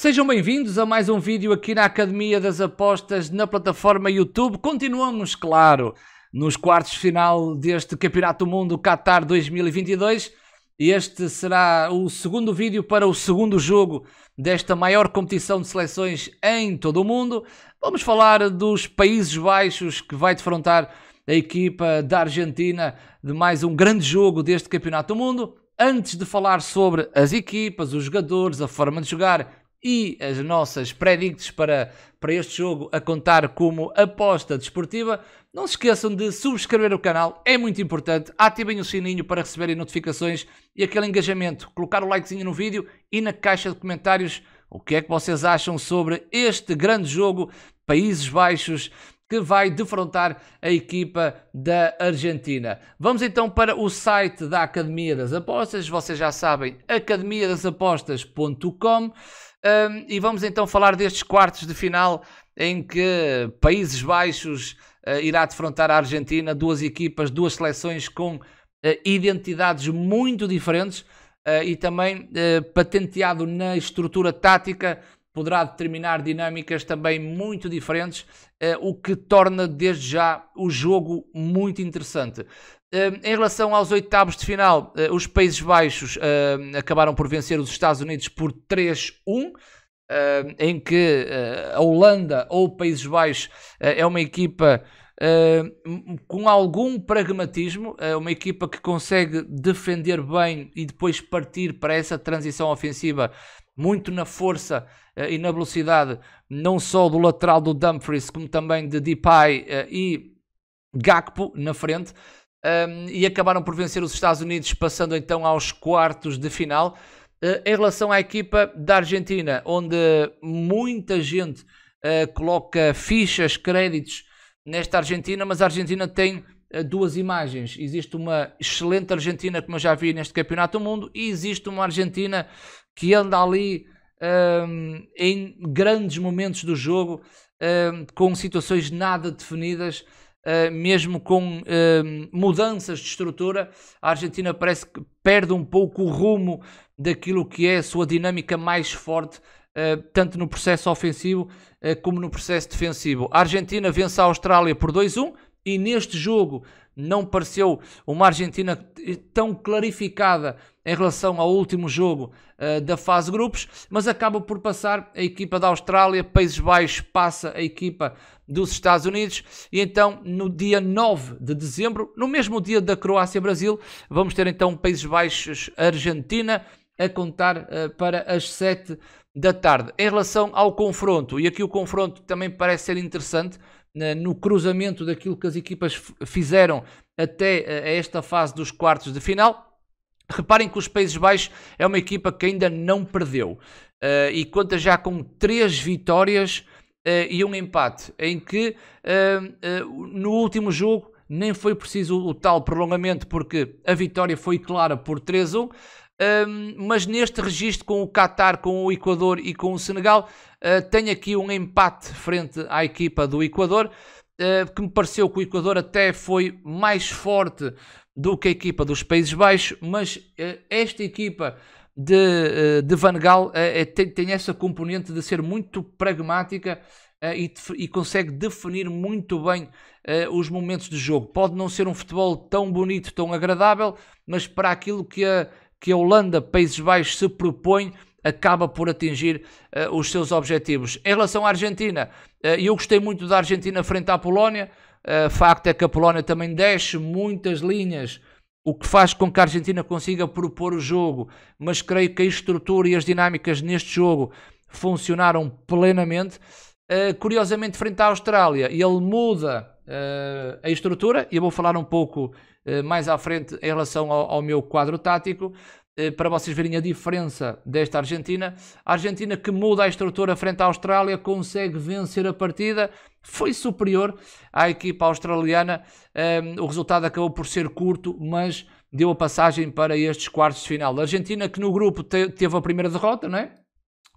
Sejam bem-vindos a mais um vídeo aqui na Academia das Apostas na plataforma YouTube. Continuamos, claro, nos quartos final deste Campeonato do Mundo Qatar 2022. Este será o segundo vídeo para o segundo jogo desta maior competição de seleções em todo o mundo. Vamos falar dos Países Baixos que vai defrontar a equipa da Argentina de mais um grande jogo deste Campeonato do Mundo. Antes de falar sobre as equipas, os jogadores, a forma de jogar e as nossas predicts para, para este jogo a contar como aposta desportiva. Não se esqueçam de subscrever o canal, é muito importante. Ativem o sininho para receberem notificações e aquele engajamento. Colocar o likezinho no vídeo e na caixa de comentários o que é que vocês acham sobre este grande jogo Países Baixos que vai defrontar a equipa da Argentina. Vamos então para o site da Academia das Apostas. Vocês já sabem, academiadasapostas.com. Um, e vamos então falar destes quartos de final em que Países Baixos uh, irá defrontar a Argentina, duas equipas, duas seleções com uh, identidades muito diferentes uh, e também patenteado na estrutura tática poderá determinar dinâmicas também muito diferentes, o que torna desde já o jogo muito interessante em relação aos oitavos de final, eh, os Países Baixos acabaram por vencer os Estados Unidos por 3-1. em que eh, a Holanda ou Países Baixos eh, é uma equipa com algum pragmatismo, é uma equipa que consegue defender bem e depois partir para essa transição ofensiva muito na força e na velocidade, não só do lateral do Dumfries, como também de Depay e Gakpo na frente um, e acabaram por vencer os Estados Unidos, passando então aos quartos de final. Uh, em relação à equipa da Argentina, onde muita gente uh, coloca fichas, créditos nesta Argentina, mas a Argentina tem uh, duas imagens. Existe uma excelente Argentina, como eu já vi neste Campeonato do Mundo, e existe uma Argentina que anda ali um, em grandes momentos do jogo, um, com situações nada definidas. Eh, mesmo com uh, mudanças de estrutura, a Argentina parece que perde um pouco o rumo daquilo que é a sua dinâmica mais forte, uh, tanto no processo ofensivo eh, como no processo defensivo. A Argentina vence a Austrália por 2-1, e neste jogo não pareceu uma Argentina tão clarificada em relação ao último jogo uh, da fase grupos, mas acaba por passar a equipa da Austrália, Países Baixos passa a equipa dos Estados Unidos, e então no dia 9 de dezembro, no mesmo dia da Croácia-Brasil, vamos ter então Países Baixos-Argentina a contar uh, para as 7 da tarde. Em relação ao confronto, e aqui o confronto também parece ser interessante, no cruzamento daquilo que as equipas fizeram até eh, a esta fase dos quartos de final. Reparem que os Países Baixos é uma equipa que ainda não perdeu uh, e conta já com três vitórias uh, e um empate, em que uh, no último jogo nem foi preciso o tal prolongamento, porque a vitória foi clara por 3-1 um, mas neste registro com o Qatar, com o Equador e com o Senegal, uh, ah, tem aqui um empate frente à equipa do Equador, uh, que me pareceu que o Equador até foi mais forte do que a equipa dos Países Baixos, mas uh, esta equipa de, de Van Gaal é, tem, tem essa componente de ser muito pragmática e, e, consegue definir muito bem uh, os momentos de jogo. Pode não ser um futebol tão bonito, tão agradável, mas para aquilo que a, que a Holanda, Países Baixos, se propõe acaba por atingir uh, os seus objetivos. Em relação à Argentina, uh, eu gostei muito da Argentina frente à Polónia. Uh, facto é que a Polónia também desce muitas linhas, o que faz com que a Argentina consiga propor o jogo, mas creio que a estrutura e as dinâmicas neste jogo funcionaram plenamente. Eh, curiosamente, frente à Austrália, e ele muda uh, a estrutura, e eu vou falar um pouco uh, mais à frente em relação ao, ao meu quadro tático, para vocês verem a diferença desta Argentina. A Argentina que muda a estrutura frente à Austrália consegue vencer a partida, foi superior à equipa australiana. o resultado acabou por ser curto, mas deu a passagem para estes quartos de final. A Argentina que no grupo te teve a primeira derrota, não é?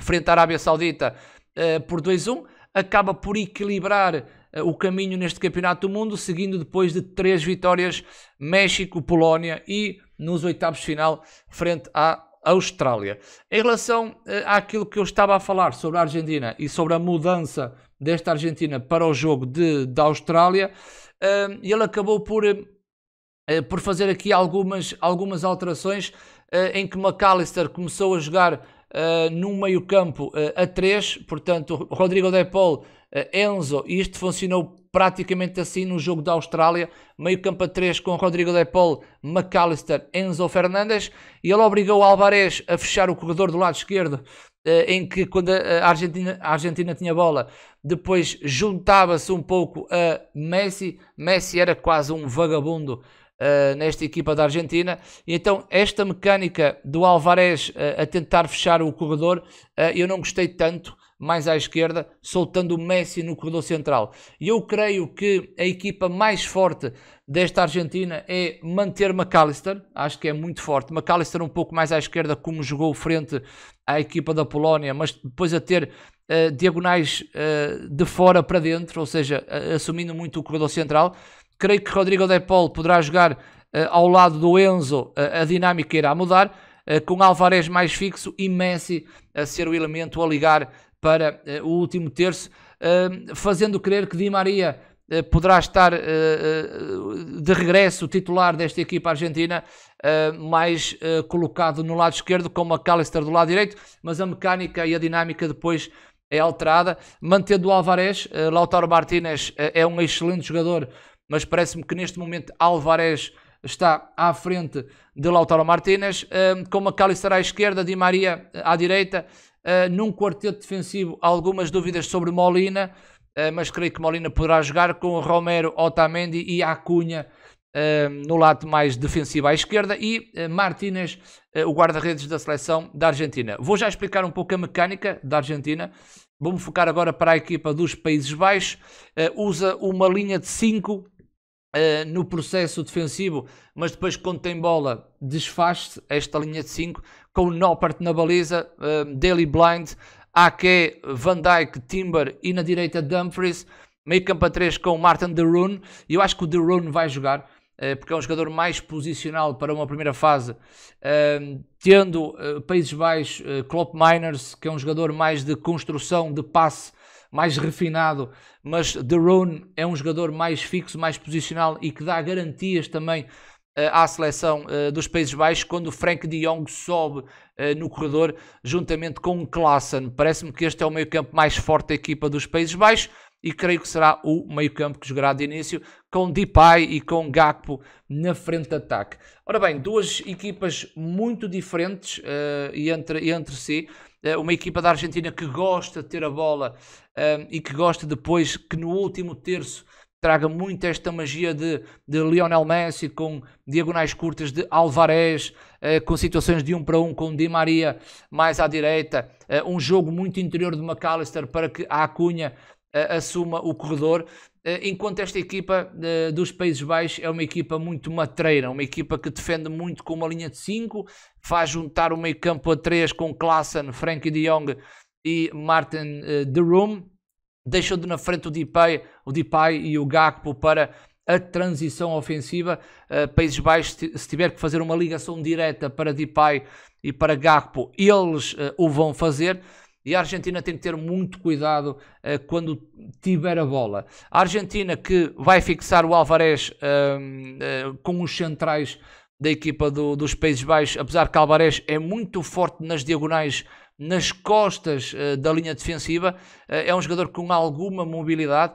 Frente à Arábia Saudita uh, por 2-1 acaba por equilibrar eh, o caminho neste Campeonato do Mundo, seguindo depois de três vitórias México, Polónia e nos oitavos de final frente à Austrália. Em relação eh, àquilo que eu estava a falar sobre a Argentina e sobre a mudança desta Argentina para o jogo de, da Austrália, eh, ele acabou por, por fazer aqui algumas, algumas alterações em que McAllister começou a jogar eh, num no meio-campo eh, a 3, portanto, Rodrigo De Paul, eh, Enzo, e isto funcionou praticamente assim no jogo da Austrália, meio-campo a 3 com Rodrigo De Paul, McAllister, Enzo Fernandes, e ele obrigou Alvarez a fechar o corredor do lado esquerdo, em que quando a Argentina, a Argentina tinha bola, depois juntava-se um pouco a Messi. Messi era quase um vagabundo uh, nesta equipa da Argentina. E então, esta mecânica do Alvarez uh, a tentar fechar o corredor, eh, eu não gostei tanto, mais à esquerda, soltando o Messi no corredor central. E eu creio que a equipa mais forte desta Argentina é manter McAllister, acho que é muito forte. McAllister um pouco mais à esquerda, como jogou frente à equipa da Polónia, mas depois a ter Uh, diagonais uh, de fora para dentro, ou seja, uh, assumindo muito o corredor central. Creio que Rodrigo De Paul poderá jogar uh, ao lado do Enzo, uh, a dinâmica irá mudar, eh, com Alvarez mais fixo e Messi a ser o elemento a ligar para o último terço, fazendo crer que Di Maria poderá estar de regresso titular desta equipa argentina, mais colocado no lado esquerdo, com McAllister do lado direito, mas a mecânica e a dinâmica depois é alterada, mantendo o Alvarez, Lautaro Martínez é um excelente jogador mas parece-me que neste momento Alvarez está à frente de Lautaro Martínez, hum, com McAllister à esquerda, Di Maria eh, à direita, eh, num quarteto defensivo algumas dúvidas sobre Molina, eh, mas creio que Molina poderá jogar com Romero, Otamendi e Acunha hum, no lado mais defensivo à esquerda e Martínez, o guarda-redes da seleção da Argentina. Vou já explicar um pouco a mecânica da Argentina. Vou-me focar agora para a equipa dos Países Baixos. usa uma linha de 5 Uh, no processo defensivo, mas depois quando tem bola desfaz-se esta linha de 5 com o Noppert na baliza, uh, Daily Blind, Ake, Van Dijk, Timber e na direita Dumfries, meio campo a 3 com Martin De Roon. eu acho que o De Roon vai jogar eh, porque é um jogador mais posicional para uma primeira fase, tendo Países Baixos, Klopp Miners, que é um jogador mais de construção de passe mais refinado, mas Derone é um jogador mais fixo, mais posicional e que dá garantias também eh, à seleção eh, dos Países Baixos quando o Frank de Jong sobe eh, no corredor juntamente com o Klassen. Parece-me que este é o meio-campo mais forte da equipa dos Países Baixos e creio que será o meio-campo que jogará de início com Depay e com Gakpo na frente de ataque. Ora bem, duas equipas muito diferentes uh, entre, entre si. Eh, uma equipa da Argentina que gosta de ter a bola ehm, e que gosta depois que no último terço traga muito esta magia de, de Lionel Messi com diagonais curtas de Alvarez, eh, com situações de um para um com Di Maria mais à direita, eh, um jogo muito interior de McAllister para que a Acunha assuma o corredor, eh, enquanto esta equipa eh, dos Países Baixos é uma equipa muito matreira, uma equipa que defende muito com uma linha de 5, faz juntar o meio campo a 3 com Klassen, Frankie de Jong e Martin eh, de Room, deixando de na frente o Depay, o Depay e o Gakpo para a transição ofensiva. Países Baixos, se tiver que fazer uma ligação direta para Depay e para Gakpo, eles o vão fazer. E a Argentina tem que ter muito cuidado uh, quando tiver a bola. A Argentina que vai fixar o Alvarez uh, com os centrais da equipa do, dos Países Baixos, apesar que Alvarez é muito forte nas diagonais, nas costas eh, da linha defensiva, é um jogador com alguma mobilidade,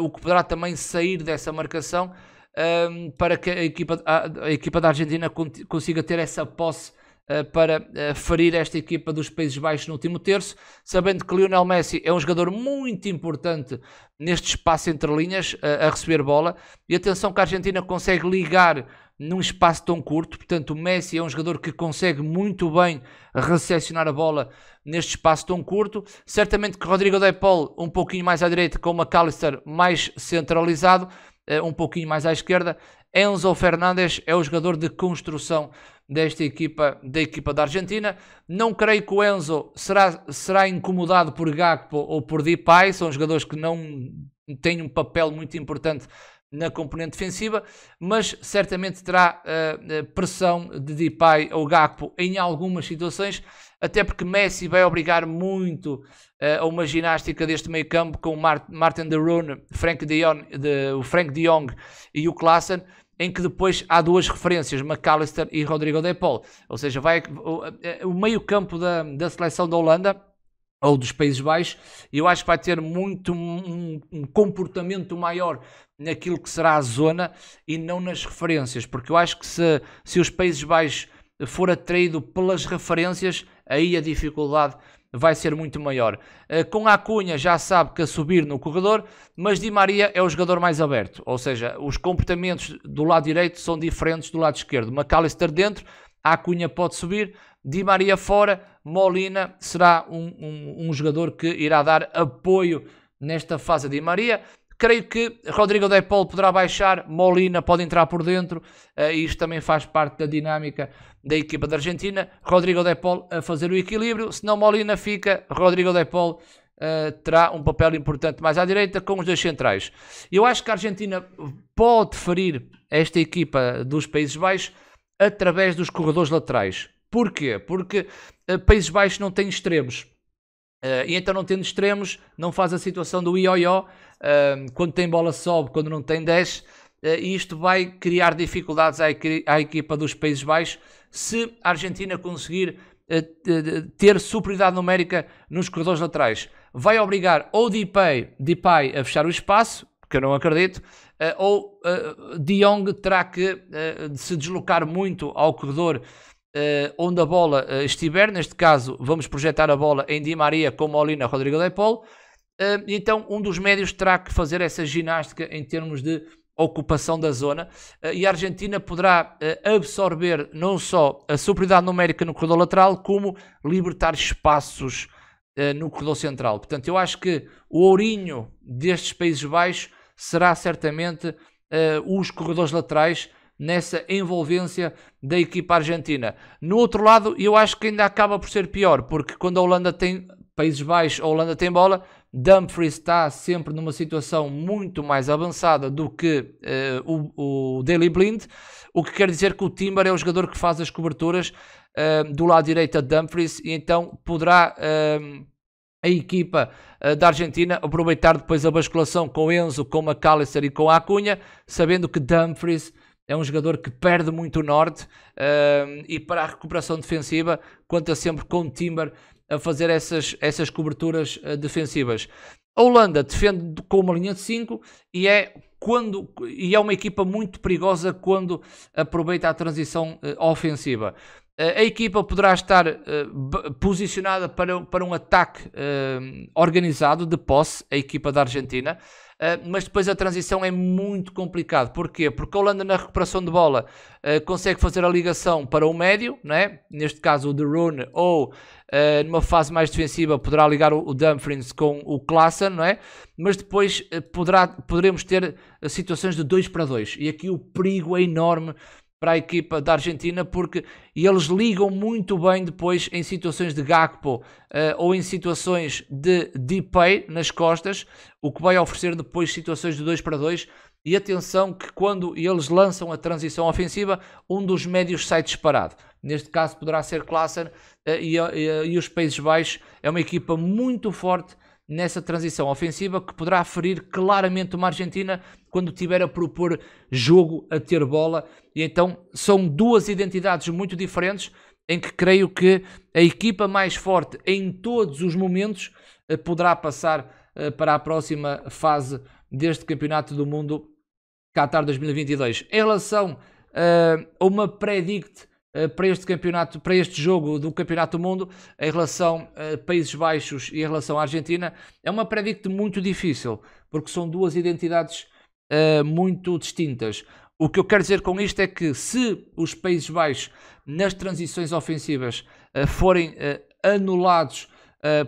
o que poderá também sair dessa marcação ehm, para que a equipa, a, a equipa da Argentina consiga ter essa posse eh, para eh, ferir esta equipa dos Países Baixos no último terço, sabendo que Lionel Messi é um jogador muito importante neste espaço entre linhas eh, a receber bola. E atenção que a Argentina consegue ligar num espaço tão curto, portanto, o Messi é um jogador que consegue muito bem recepcionar a bola neste espaço tão curto. Certamente que Rodrigo De Paul, um pouquinho mais à direita, com o McAllister mais centralizado eh, um pouquinho mais à esquerda. Enzo Fernandes é o jogador de construção desta equipa, da equipa da Argentina. Não creio que o Enzo será, será incomodado por Gakpo ou por Depay, são jogadores que não têm um papel muito importante na componente defensiva, mas certamente terá uh, pressão de Depay ou Gakpo em algumas situações até porque Messi vai obrigar muito uh, a uma ginástica deste meio campo com Martin de Roon, Frank de Jong, de, o Frank de Jong e o Klaassen, em que depois há duas referências, McAllister e Rodrigo De Paul. Ou seja, vai, o, eh, eh, o meio campo da, da seleção da Holanda ou dos Países Baixos, eu acho que vai ter muito um, um, comportamento maior naquilo que será a zona e não nas referências, porque eu acho que se, se os Países Baixos for atraído pelas referências, aí a dificuldade vai ser muito maior. Eh, com a Cunha já sabe que a subir no corredor, mas Di Maria é o jogador mais aberto, ou seja, os comportamentos do lado direito são diferentes do lado esquerdo. McAllister dentro, a Cunha pode subir, Di Maria fora, Molina será um, um, um jogador que irá dar apoio nesta fase a Di Maria. Creio que Rodrigo De Paul poderá baixar, Molina pode entrar por dentro, eh, e isto também faz parte da dinâmica da equipa da Argentina. Rodrigo De Paul a fazer o equilíbrio, se não Molina fica, Rodrigo De Paul Uh, eh, terá um papel importante mais à direita com os dois centrais. Eu acho que a Argentina pode ferir esta equipa dos Países Baixos através dos corredores laterais. Porquê? Porque uh, Países Baixos não tem extremos. Uh, e então não tendo extremos, não faz a situação do ioió, uh, ehm, quando tem bola sobe, quando não tem 10, uh, eh, e isto vai criar dificuldades à, à, equipa dos Países Baixos se a Argentina conseguir eh, ter superioridade numérica nos corredores laterais. Vai obrigar ou Depay, Depay a fechar o espaço, que eu não acredito, ou uh, De Jong terá que se deslocar muito ao corredor Uh, onde a bola uh, estiver. Neste caso, vamos projetar a bola em Di Maria com Molina, Rodrigo de Paul. Uh, eh, então, um dos médios terá que fazer essa ginástica em termos de ocupação da zona e a Argentina poderá absorver não só a superioridade numérica no corredor lateral, como libertar espaços no corredor central. Portanto, eu acho que o ourinho destes Países Baixos será certamente os corredores laterais nessa envolvência da equipa argentina. No outro lado, eu acho que ainda acaba por ser pior, porque quando a Holanda tem Países Baixos, a Holanda tem bola, Dumfries está sempre numa situação muito mais avançada do que uh, o, o Daily Blind, o que quer dizer que o Timber é o jogador que faz as coberturas uh, do lado direito a Dumfries e então poderá uh, a equipa da Argentina aproveitar depois a basculação com Enzo, com McAllister e com Acunha, sabendo que Dumfries é um jogador que perde muito o norte uh, e para a recuperação defensiva conta sempre com o Timber a fazer essas, essas coberturas uh, defensivas. A Holanda defende com uma linha de 5 e é quando e é uma equipa muito perigosa quando aproveita a transição uh, ofensiva a equipa poderá estar uh, posicionada para, para um ataque uh, organizado de posse, a equipa da Argentina, uh, mas depois a transição é muito complicada. Porquê? Porque a Holanda, na recuperação de bola, consegue fazer a ligação para o médio, né? neste caso o de Rune, ou numa fase mais defensiva poderá ligar o, o Dumfries com o Klassen, não é? mas depois poderá, poderemos ter situações de 2 para 2, e aqui o perigo é enorme para a equipa da Argentina, porque eles ligam muito bem depois em situações de Gakpo uh, ou em situações de Depay nas costas, o que vai oferecer depois situações de 2 para 2. E atenção que quando eles lançam a transição ofensiva, um dos médios sai disparado. Neste caso poderá ser Klaassen uh, eh, e, uh, e os Países Baixos. É uma equipa muito forte nessa transição ofensiva que poderá ferir claramente uma Argentina quando tiver a propor jogo a ter bola. E então são duas identidades muito diferentes em que creio que a equipa mais forte em todos os momentos eh, poderá passar eh, para a próxima fase deste Campeonato do Mundo Qatar 2022. Em relação eh, a uma predict eh, para este campeonato, para este jogo do Campeonato do Mundo, em relação a eh, Países Baixos e em relação à Argentina, é uma predict muito difícil, porque são duas identidades uh, muito distintas. O que eu quero dizer com isto é que se os Países Baixos, nas transições ofensivas, uh, forem uh, anulados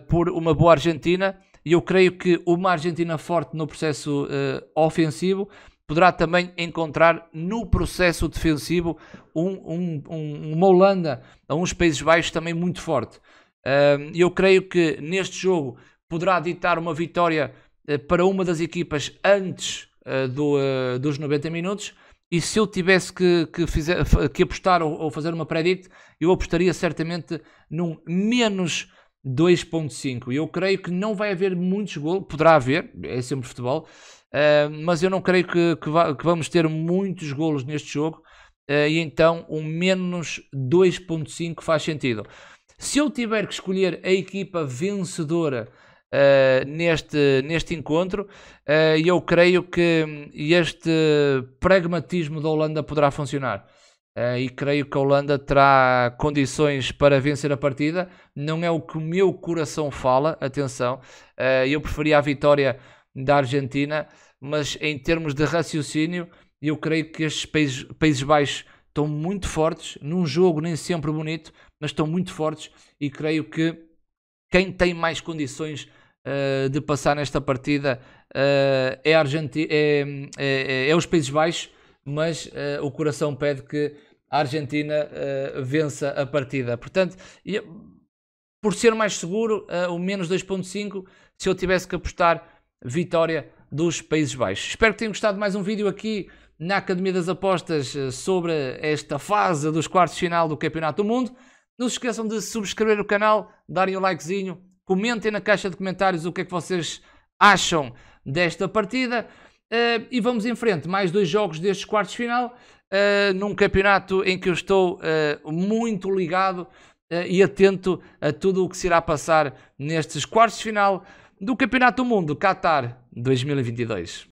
por uma boa Argentina, e eu creio que uma Argentina forte no processo ofensivo poderá também encontrar no processo defensivo um, um, um, uma Holanda, a uns Países Baixos também muito forte. Eu creio que neste jogo poderá ditar uma vitória eh, para uma das equipas antes eh, do, eh, dos 90 minutos. E se eu tivesse que, que, fizer, que apostar ou, ou, fazer uma predict, eu apostaria certamente num menos 2.5. Eu creio que não vai haver muitos golos, poderá haver, é sempre futebol, uh, mas eu não creio que, que, va que vamos ter muitos golos neste jogo uh, e então um menos 2.5 faz sentido. Se eu tiver que escolher a equipa vencedora uh, neste, neste encontro, eu creio que hum, este pragmatismo da Holanda poderá funcionar. Uh, e creio que a Holanda terá condições para vencer a partida. Não é o que o meu coração fala, atenção. Uh, eu preferia a vitória da Argentina, mas em termos de raciocínio, eu creio que estes países, países Baixos estão muito fortes, num jogo nem sempre bonito, mas estão muito fortes e creio que quem tem mais condições uh, de passar nesta partida é, é, é, é, é os Países Baixos mas uh, o coração pede que a Argentina uh, vença a partida. Portanto, por ser mais seguro, eh, o menos 2.5, se eu tivesse que apostar vitória dos Países Baixos. Espero que tenham gostado de mais um vídeo aqui na Academia das Apostas sobre esta fase dos quartos de final do Campeonato do Mundo. Não se esqueçam de subscrever o canal, darem o um likezinho, comentem na caixa de comentários o que é que vocês acham desta partida. Uh, e vamos em frente, mais dois jogos destes quartos de final, uh, num campeonato em que eu estou uh, muito ligado e atento a tudo o que se irá passar nestes quartos de final do Campeonato do Mundo Qatar 2022.